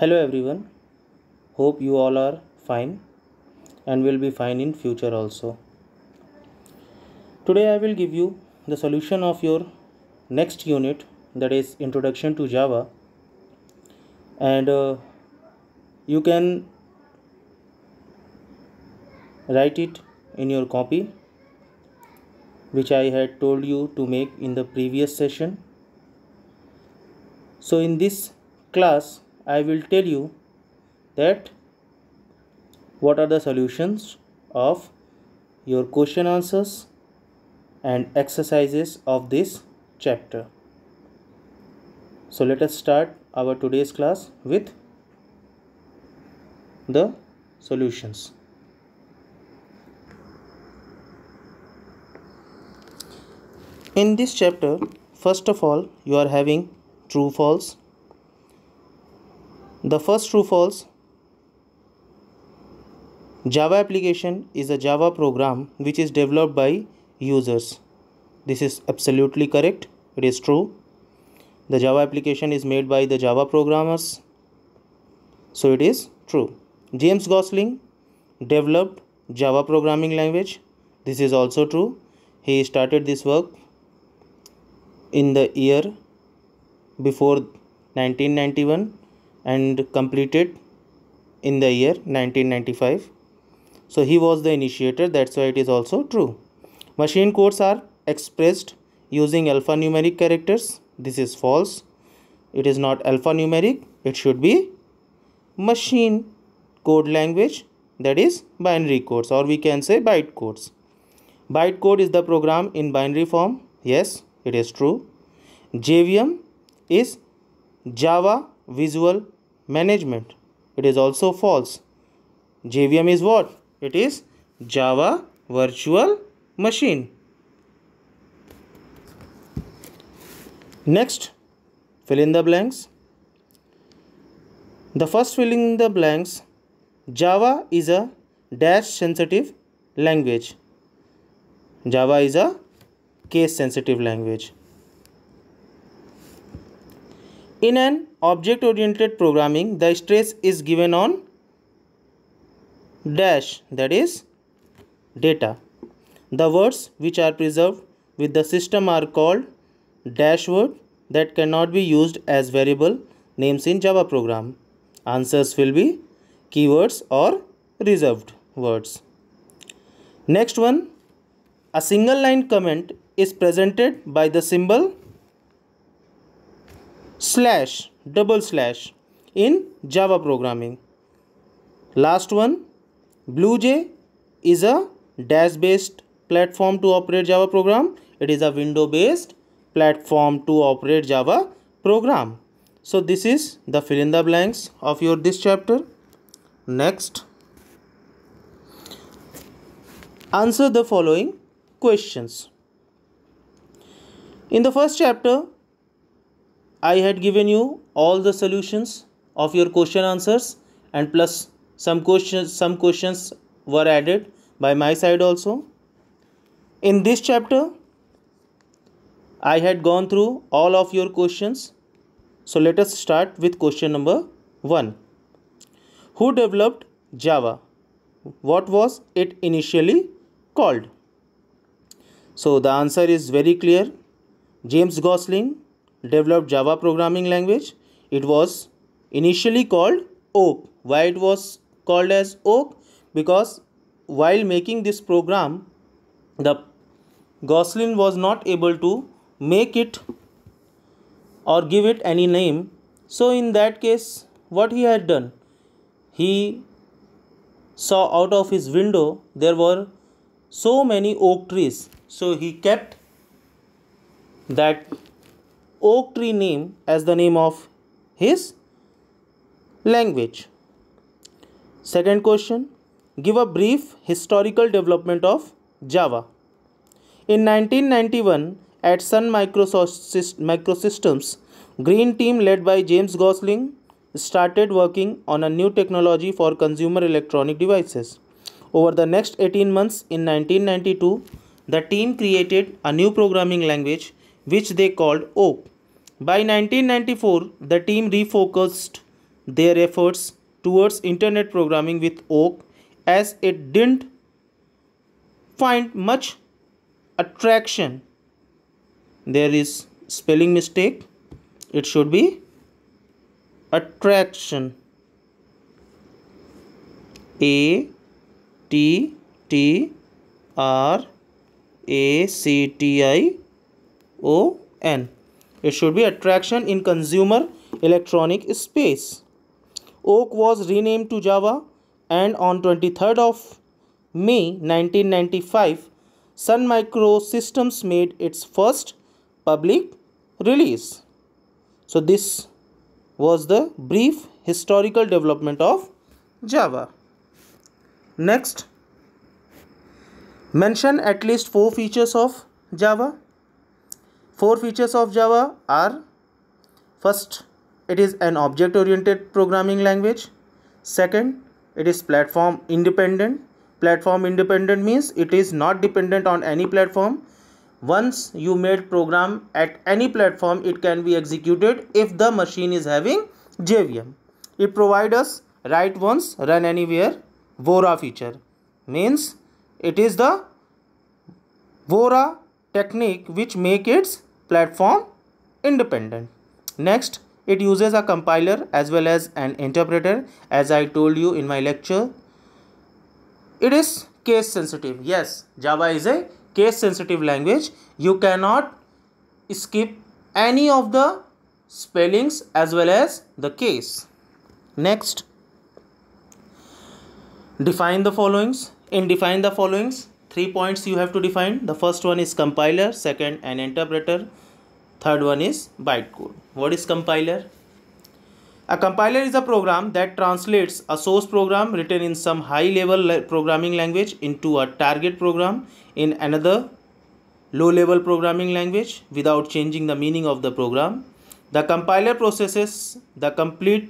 hello everyone hope you all are fine and will be fine in future also today i will give you the solution of your next unit that is introduction to java and uh, you can write it in your copy which i had told you to make in the previous session so in this class I will tell you that what are the solutions of your question answers and exercises of this chapter. So let us start our today's class with the solutions. In this chapter, first of all, you are having true false the first true false Java application is a Java program which is developed by users. This is absolutely correct. It is true. The Java application is made by the Java programmers. So it is true. James Gosling developed Java programming language. This is also true. He started this work in the year before 1991 and completed in the year 1995. So he was the initiator, that's why it is also true. Machine codes are expressed using alphanumeric characters. This is false. It is not alphanumeric. It should be machine code language that is binary codes or we can say byte codes. Byte code is the program in binary form. Yes, it is true. JVM is Java Visual management. It is also false. JVM is what? It is Java Virtual Machine. Next, fill in the blanks. The first filling in the blanks, Java is a dash sensitive language. Java is a case sensitive language. In an object-oriented programming, the stress is given on dash that is data. The words which are preserved with the system are called dash word that cannot be used as variable names in Java program. Answers will be keywords or reserved words. Next one, a single line comment is presented by the symbol slash double slash in Java programming. Last one, BlueJ is a dash based platform to operate Java program. It is a window based platform to operate Java program. So this is the fill in the blanks of your this chapter. Next, answer the following questions. In the first chapter, I had given you all the solutions of your question answers and plus some questions some questions were added by my side also. In this chapter I had gone through all of your questions. So let us start with question number 1. Who developed Java? What was it initially called? So the answer is very clear. James Gosling developed Java programming language. It was initially called Oak. Why it was called as Oak? Because while making this program, the Goslin was not able to make it or give it any name. So in that case, what he had done? He saw out of his window there were so many oak trees. So he kept that oak tree name as the name of his language. Second question Give a brief historical development of Java. In 1991, at Sun Microsystems, Green Team led by James Gosling started working on a new technology for consumer electronic devices. Over the next 18 months in 1992, the team created a new programming language which they called OAK. By 1994, the team refocused their efforts towards internet programming with Oak as it didn't find much attraction. There is spelling mistake. It should be attraction. A T T R A C T I O N it should be attraction in consumer electronic space. Oak was renamed to Java and on 23rd of May 1995, Sun Microsystems made its first public release. So this was the brief historical development of Java. Next, mention at least four features of Java. Four features of Java are first, it is an object oriented programming language. Second, it is platform independent. Platform independent means it is not dependent on any platform. Once you made program at any platform, it can be executed if the machine is having JVM. It provides us write once, run anywhere, Vora feature. Means it is the Vora technique which makes its platform independent. Next, it uses a compiler as well as an interpreter as I told you in my lecture. It is case sensitive. Yes, Java is a case sensitive language. You cannot skip any of the spellings as well as the case. Next, define the followings. In define the followings, three points you have to define the first one is compiler second an interpreter third one is bytecode what is compiler a compiler is a program that translates a source program written in some high level programming language into a target program in another low level programming language without changing the meaning of the program. The compiler processes the complete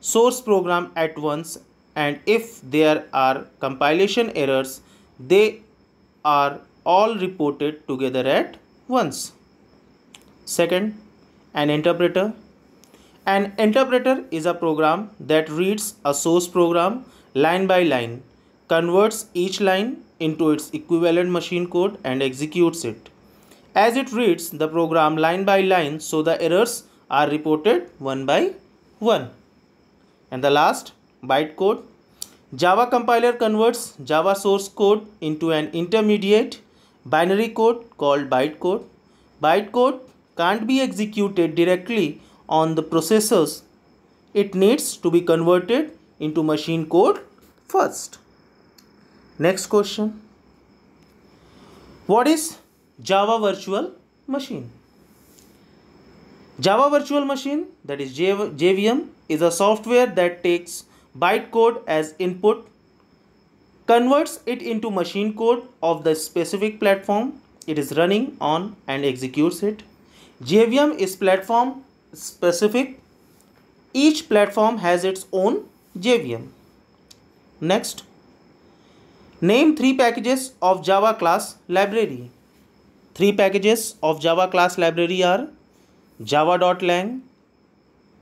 source program at once and if there are compilation errors, they are all reported together at once. Second, an interpreter. An interpreter is a program that reads a source program line by line, converts each line into its equivalent machine code and executes it. As it reads the program line by line, so the errors are reported one by one. And the last, bytecode Java compiler converts Java source code into an intermediate binary code called bytecode. Bytecode can't be executed directly on the processors. It needs to be converted into machine code first. Next question. What is Java Virtual Machine? Java Virtual Machine that is JVM is a software that takes bytecode as input, converts it into machine code of the specific platform it is running on and executes it. JVM is platform specific. Each platform has its own JVM. Next, name three packages of Java class library. Three packages of Java class library are java.lang,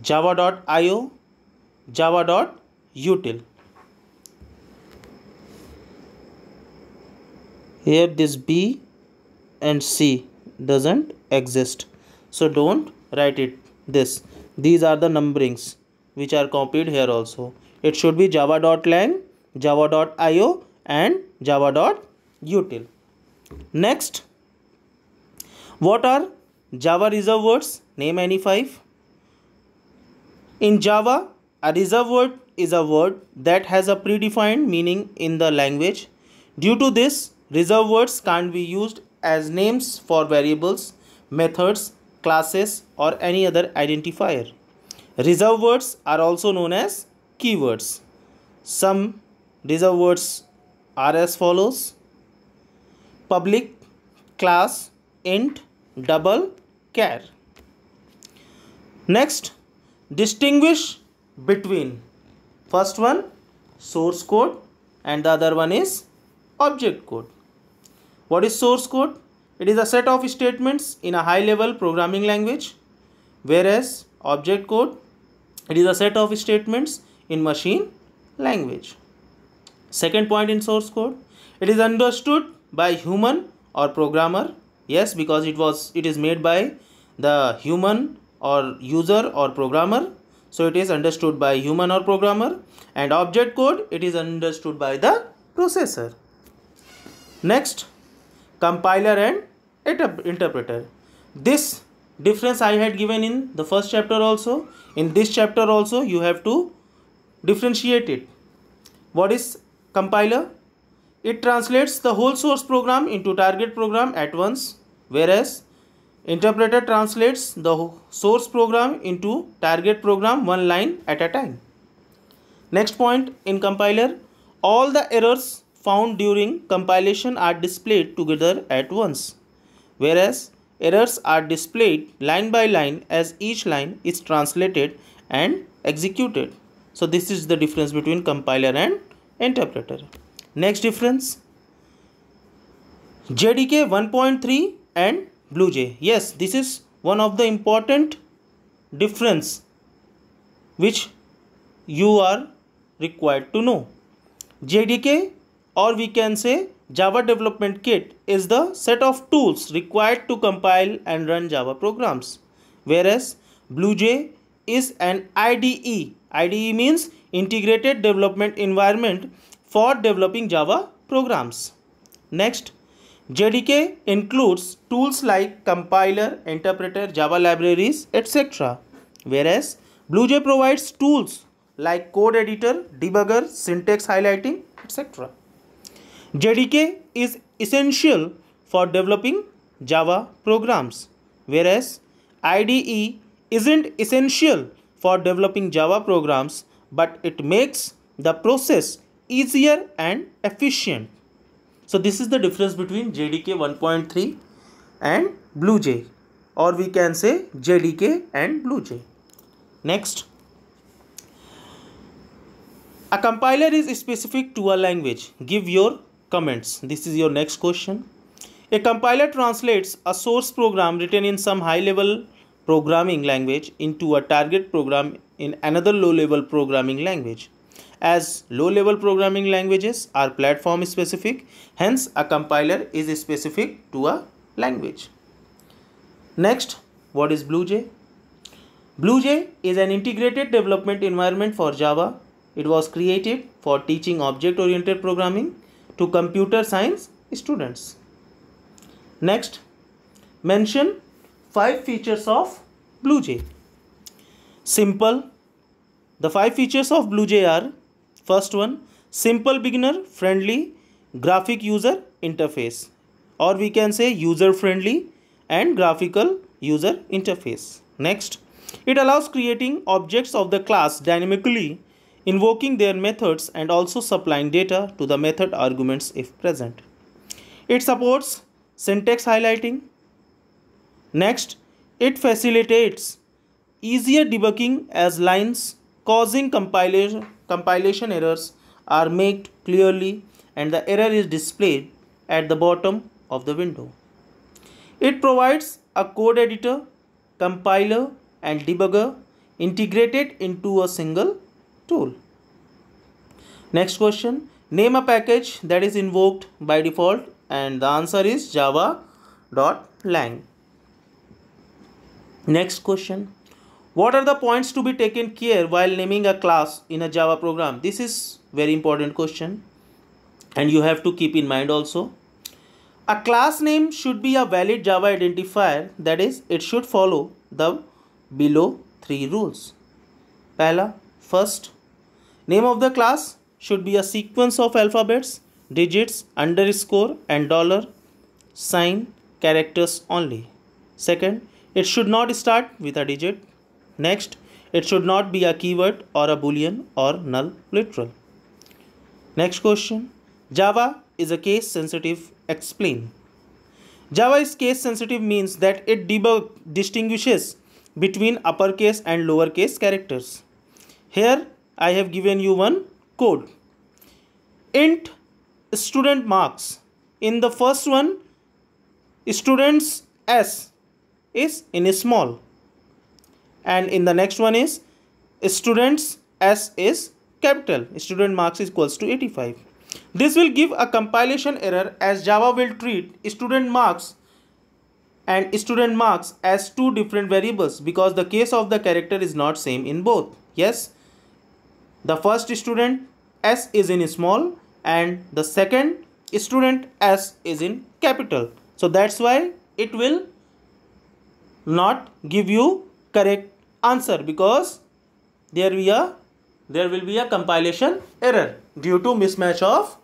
java.io, java.io util here this b and c doesn't exist so don't write it this these are the numberings which are copied here also it should be java.lang java.io and java.util next what are java reserve words name any five in java a reserve word is a word that has a predefined meaning in the language. Due to this, reserved words can't be used as names for variables, methods, classes or any other identifier. Reserved words are also known as keywords. Some reserved words are as follows. Public, class, int, double, care. Next, distinguish between first one source code and the other one is object code what is source code it is a set of statements in a high level programming language whereas object code it is a set of statements in machine language second point in source code it is understood by human or programmer yes because it was it is made by the human or user or programmer so it is understood by human or programmer and object code it is understood by the processor. Next compiler and interpreter. This difference I had given in the first chapter also. In this chapter also you have to differentiate it. What is compiler? It translates the whole source program into target program at once whereas Interpreter translates the source program into target program one line at a time. Next point in compiler, all the errors found during compilation are displayed together at once, whereas errors are displayed line by line as each line is translated and executed. So this is the difference between compiler and interpreter. Next difference, JDK 1.3 and blue jay yes this is one of the important difference which you are required to know JDK or we can say Java Development Kit is the set of tools required to compile and run Java programs. Whereas BlueJ is an IDE. IDE means Integrated Development Environment for developing Java programs. Next, JDK includes tools like compiler, interpreter, Java libraries, etc. Whereas BlueJ provides tools like code editor, debugger, syntax highlighting, etc. JDK is essential for developing Java programs, whereas IDE isn't essential for developing Java programs, but it makes the process easier and efficient. So this is the difference between JDK 1.3 and Blue or we can say JDK and Blue Next. A compiler is specific to a language. Give your comments. This is your next question. A compiler translates a source program written in some high-level programming language into a target program in another low-level programming language as low-level programming languages are platform-specific, hence a compiler is specific to a language. Next, what is BlueJ? BlueJ is an integrated development environment for Java. It was created for teaching object-oriented programming to computer science students. Next, mention five features of BlueJ. Simple. The five features of BlueJ are First one, simple beginner friendly graphic user interface or we can say user friendly and graphical user interface. Next, it allows creating objects of the class dynamically, invoking their methods and also supplying data to the method arguments if present. It supports syntax highlighting. Next, it facilitates easier debugging as lines causing compiler compilation errors are made clearly and the error is displayed at the bottom of the window. It provides a code editor, compiler and debugger integrated into a single tool. Next question, name a package that is invoked by default and the answer is java.lang. Next question, what are the points to be taken care while naming a class in a Java program? This is very important question and you have to keep in mind also. A class name should be a valid Java identifier that is it should follow the below three rules. Pehla, first, name of the class should be a sequence of alphabets, digits, underscore and dollar sign characters only. Second, it should not start with a digit Next, it should not be a keyword or a boolean or null literal. Next question. Java is a case sensitive. Explain. Java is case sensitive means that it debug distinguishes between uppercase and lowercase characters. Here I have given you one code. Int student marks. In the first one, students S is in a small and in the next one is students S is capital student marks is equals to 85. This will give a compilation error as Java will treat student marks and student marks as two different variables because the case of the character is not same in both. Yes, the first student S is in small and the second student S is in capital. So that's why it will not give you correct answer because there there will be a compilation error due to mismatch of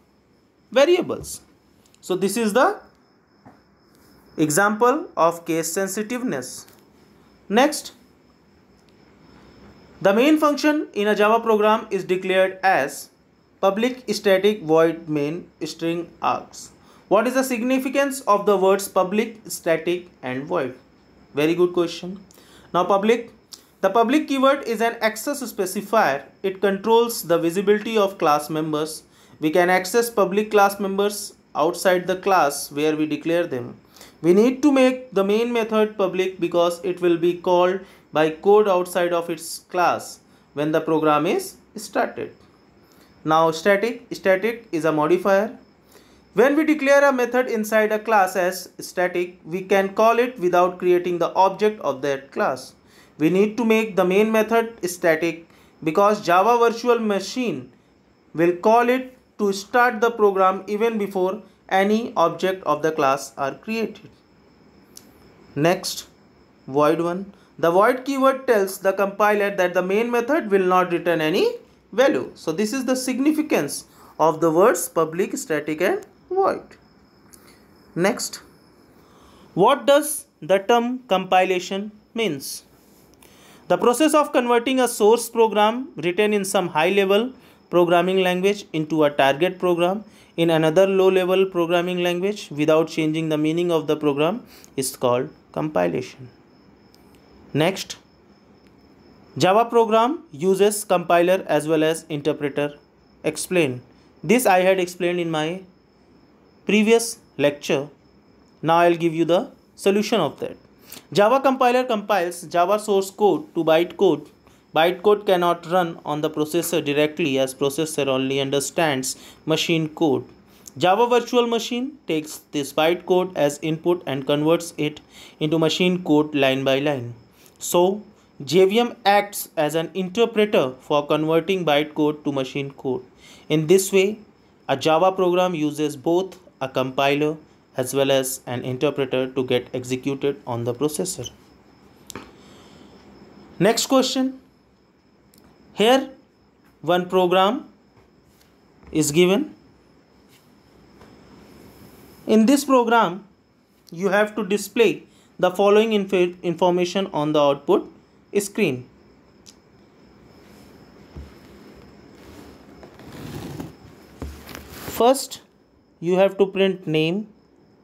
variables. So this is the example of case sensitiveness. Next, the main function in a Java program is declared as public static void main string args. What is the significance of the words public, static and void? Very good question. Now public the public keyword is an access specifier. It controls the visibility of class members. We can access public class members outside the class where we declare them. We need to make the main method public because it will be called by code outside of its class when the program is started. Now static, static is a modifier. When we declare a method inside a class as static, we can call it without creating the object of that class we need to make the main method static because Java virtual machine will call it to start the program even before any object of the class are created. Next, void one. The void keyword tells the compiler that the main method will not return any value. So this is the significance of the words public, static and void. Next, what does the term compilation means? The process of converting a source program written in some high-level programming language into a target program in another low-level programming language without changing the meaning of the program is called compilation. Next, Java program uses compiler as well as interpreter. Explain. This I had explained in my previous lecture. Now I'll give you the solution of that. Java compiler compiles Java source code to bytecode. Bytecode cannot run on the processor directly as processor only understands machine code. Java virtual machine takes this bytecode as input and converts it into machine code line by line. So, JVM acts as an interpreter for converting bytecode to machine code. In this way, a Java program uses both a compiler as well as an interpreter to get executed on the processor. Next question. Here one program is given. In this program you have to display the following inf information on the output screen. First you have to print name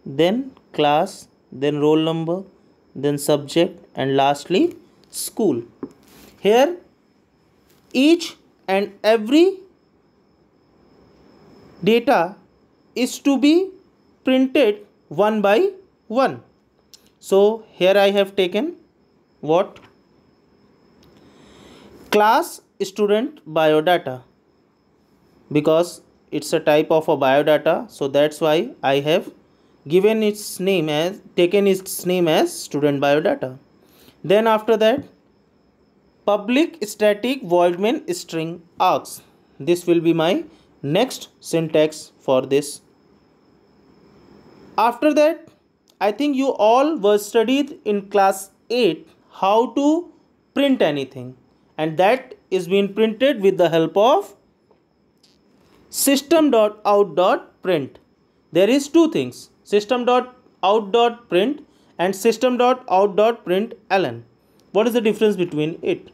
then class, then roll number, then subject and lastly school. Here each and every data is to be printed one by one. So here I have taken what? Class student biodata because it's a type of a biodata so that's why I have given its name as taken its name as student biodata then after that public static void main string args this will be my next syntax for this after that i think you all were studied in class 8 how to print anything and that is being printed with the help of system.out.print there is two things system dot out dot print and system dot out dot print What is the difference between it?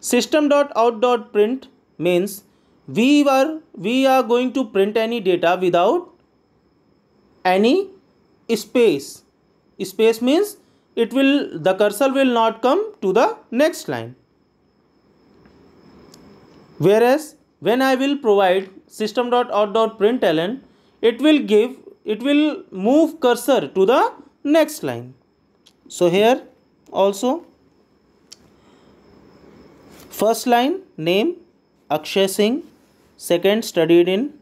System dot out dot print means we were we are going to print any data without any space. Space means it will the cursor will not come to the next line. Whereas when I will provide system dot out dot it will give it will move cursor to the next line. So here also first line name Akshay Singh second studied in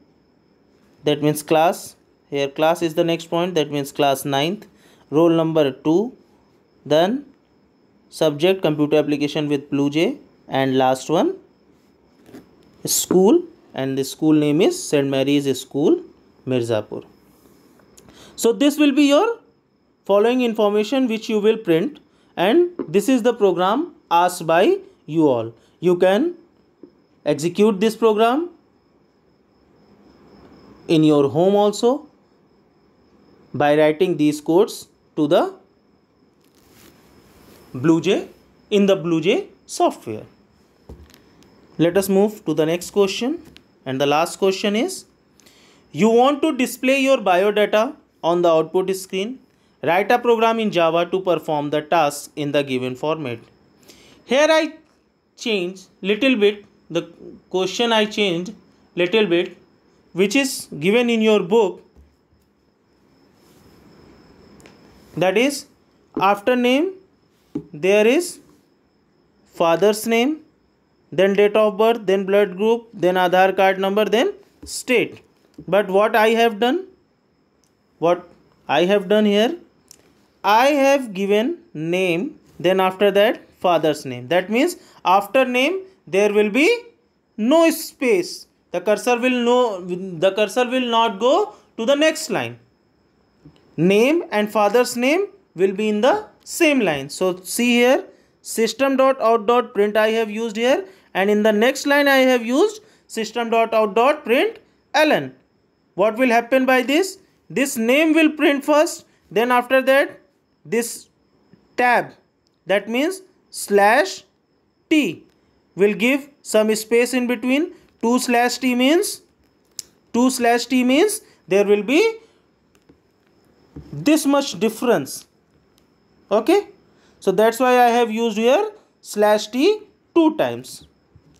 that means class here class is the next point that means class 9th roll number 2 then subject computer application with BlueJ and last one school and the school name is St. Mary's School Mirzapur. So this will be your following information which you will print and this is the program asked by you all. You can execute this program in your home also by writing these codes to the BlueJ in the BlueJ software. Let us move to the next question and the last question is you want to display your biodata on the output screen. Write a program in Java to perform the task in the given format. Here I change little bit the question I changed little bit which is given in your book that is after name there is father's name then date of birth then blood group then Aadhaar card number then state but what I have done what I have done here I have given name then after that father's name that means after name there will be no space the cursor will no the cursor will not go to the next line name and father's name will be in the same line so see here system dot out dot print I have used here and in the next line I have used system dot out dot print ln what will happen by this this name will print first then after that this tab that means slash t will give some space in between 2 slash t means 2 slash t means there will be this much difference okay so that's why i have used here slash t two times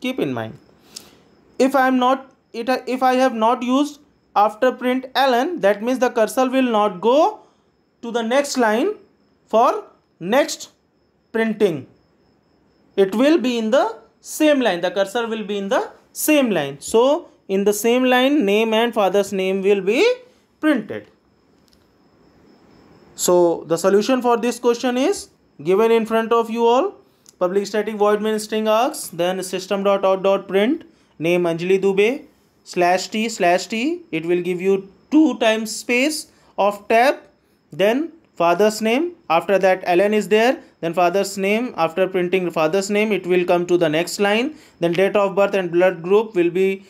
keep in mind if i am not it if i have not used after print ln that means the cursor will not go to the next line for next printing it will be in the same line the cursor will be in the same line so in the same line name and father's name will be printed so the solution for this question is given in front of you all public static void main string args then System dot dot print name anjali dubey slash t slash t it will give you two times space of tab then father's name after that ln is there then father's name after printing father's name it will come to the next line then date of birth and blood group will be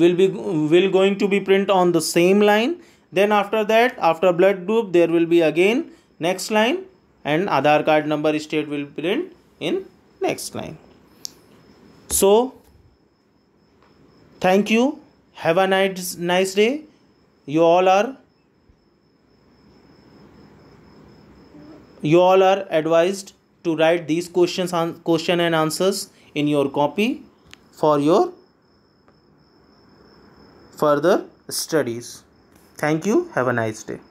will be will going to be print on the same line then after that after blood group there will be again next line and Aadhaar card number state will print in next line so thank you have a nice nice day you all are you all are advised to write these questions on question and answers in your copy for your further studies thank you have a nice day